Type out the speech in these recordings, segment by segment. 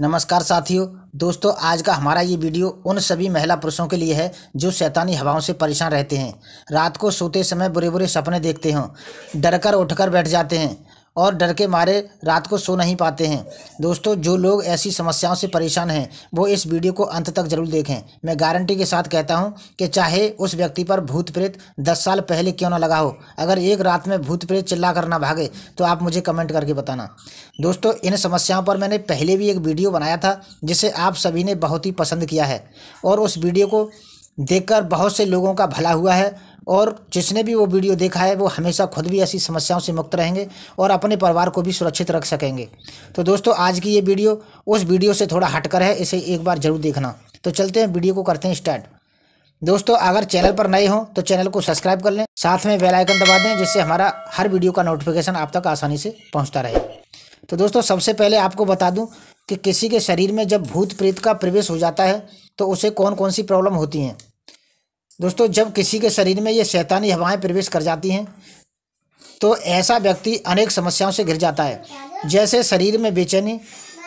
नमस्कार साथियों दोस्तों आज का हमारा ये वीडियो उन सभी महिला पुरुषों के लिए है जो शैतानी हवाओं से परेशान रहते हैं रात को सोते समय बुरे बुरे सपने देखते हों डरकर उठकर बैठ जाते हैं और डर के मारे रात को सो नहीं पाते हैं दोस्तों जो लोग ऐसी समस्याओं से परेशान हैं वो इस वीडियो को अंत तक जरूर देखें मैं गारंटी के साथ कहता हूँ कि चाहे उस व्यक्ति पर भूत प्रेत दस साल पहले क्यों ना लगा हो अगर एक रात में भूत प्रेत चिल्ला कर ना भागे तो आप मुझे कमेंट करके बताना दोस्तों इन समस्याओं पर मैंने पहले भी एक वीडियो बनाया था जिसे आप सभी ने बहुत ही पसंद किया है और उस वीडियो को देखकर बहुत से लोगों का भला हुआ है और जिसने भी वो वीडियो देखा है वो हमेशा खुद भी ऐसी समस्याओं से मुक्त रहेंगे और अपने परिवार को भी सुरक्षित रख सकेंगे तो दोस्तों आज की ये वीडियो उस वीडियो से थोड़ा हटकर है इसे एक बार ज़रूर देखना तो चलते हैं वीडियो को करते हैं स्टार्ट दोस्तों अगर चैनल पर नए हो तो चैनल को सब्सक्राइब कर लें साथ में बेल आइकन दबा दें जिससे हमारा हर वीडियो का नोटिफिकेशन आप तक आसानी से पहुंचता रहे तो दोस्तों सबसे पहले आपको बता दूं कि किसी के शरीर में जब भूत प्रेत का प्रवेश हो जाता है तो उसे कौन कौन सी प्रॉब्लम होती हैं दोस्तों जब किसी के शरीर में ये शैतानी हवाएं प्रवेश कर जाती हैं तो ऐसा व्यक्ति अनेक समस्याओं से घिर जाता है जैसे शरीर में बेचैनी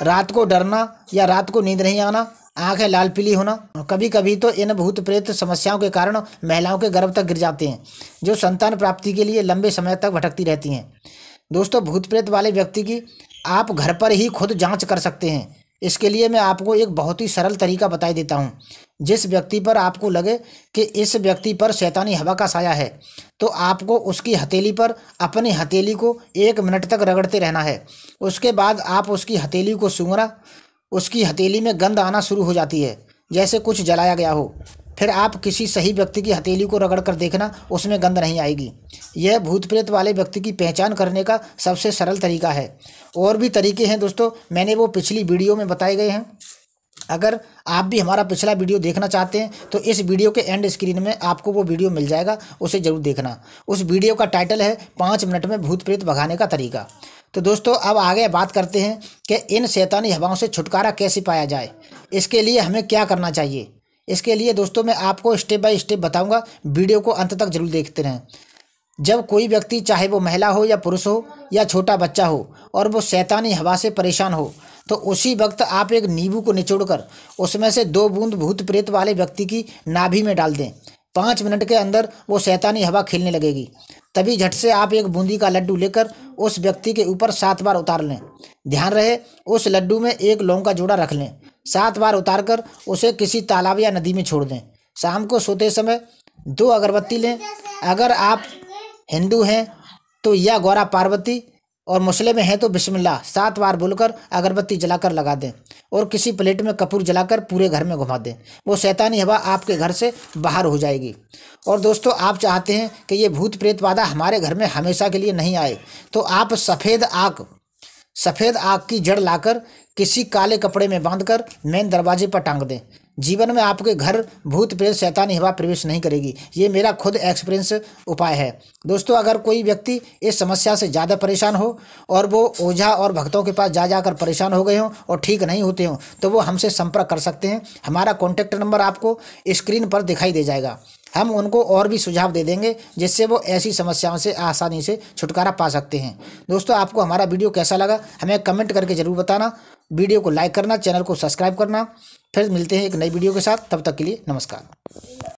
रात को डरना या रात को नींद नहीं आना आंखें लाल पीली होना कभी कभी तो इन भूत प्रेत समस्याओं के कारण महिलाओं के गर्भ तक गिर जाते हैं जो संतान प्राप्ति के लिए लंबे समय तक भटकती रहती हैं दोस्तों भूत प्रेत वाले व्यक्ति की आप घर पर ही खुद जांच कर सकते हैं इसके लिए मैं आपको एक बहुत ही सरल तरीका बताई देता हूँ जिस व्यक्ति पर आपको लगे कि इस व्यक्ति पर शैतानी हवा का साया है तो आपको उसकी हथेली पर अपनी हथेली को एक मिनट तक रगड़ते रहना है उसके बाद आप उसकी हथेली को सूंघना उसकी हथेली में गंध आना शुरू हो जाती है जैसे कुछ जलाया गया हो फिर आप किसी सही व्यक्ति की हथेली को रगड़ कर देखना उसमें गंद नहीं आएगी यह भूत प्रेत वाले व्यक्ति की पहचान करने का सबसे सरल तरीका है और भी तरीके हैं दोस्तों मैंने वो पिछली वीडियो में बताए गए हैं अगर आप भी हमारा पिछला वीडियो देखना चाहते हैं तो इस वीडियो के एंड स्क्रीन में आपको वो वीडियो मिल जाएगा उसे ज़रूर देखना उस वीडियो का टाइटल है पाँच मिनट में भूत प्रेत भगाने का तरीका तो दोस्तों अब आगे बात करते हैं कि इन शैतानी हवाओं से छुटकारा कैसे पाया जाए इसके लिए हमें क्या करना चाहिए इसके लिए दोस्तों मैं आपको स्टेप बाय स्टेप बताऊंगा वीडियो को अंत तक जरूर देखते रहें जब कोई व्यक्ति चाहे वो महिला हो या पुरुष हो या छोटा बच्चा हो और वो शैतानी हवा से परेशान हो तो उसी वक्त आप एक नींबू को निचोड़कर उसमें से दो बूंद भूत प्रेत वाले व्यक्ति की नाभि में डाल दें पाँच मिनट के अंदर वो शैतानी हवा खेलने लगेगी तभी झट से आप एक बूंदी का लड्डू लेकर उस व्यक्ति के ऊपर सात बार उतार लें ध्यान रहे उस लड्डू में एक लौंग का जोड़ा रख लें सात बार उतार कर उसे किसी तालाब या नदी में छोड़ दें शाम को सोते समय दो अगरबत्ती लें अगर आप हिंदू हैं तो यह गौरा पार्वती और मसले में हैं तो बिस्मिल्लाह सात बार बोलकर अगरबत्ती जलाकर लगा दें और किसी प्लेट में कपूर जलाकर पूरे घर में घुमा दें वो शैतानी हवा आपके घर से बाहर हो जाएगी और दोस्तों आप चाहते हैं कि ये भूत प्रेत वादा हमारे घर में हमेशा के लिए नहीं आए तो आप सफ़ेद आग सफ़ेद आग की जड़ लाकर किसी काले कपड़े में बांधकर मेन दरवाजे पर टांग दें जीवन में आपके घर भूत प्रेत शैतान हिवा प्रवेश नहीं करेगी ये मेरा खुद एक्सपीरियंस उपाय है दोस्तों अगर कोई व्यक्ति इस समस्या से ज़्यादा परेशान हो और वो ओझा और भक्तों के पास जा जाकर परेशान हो गए हों और ठीक नहीं होते हों तो वो हमसे संपर्क कर सकते हैं हमारा कॉन्टैक्ट नंबर आपको स्क्रीन पर दिखाई दे जाएगा हम उनको और भी सुझाव दे देंगे जिससे वो ऐसी समस्याओं से आसानी से छुटकारा पा सकते हैं दोस्तों आपको हमारा वीडियो कैसा लगा हमें कमेंट करके ज़रूर बताना वीडियो को लाइक करना चैनल को सब्सक्राइब करना फिर मिलते हैं एक नई वीडियो के साथ तब तक के लिए नमस्कार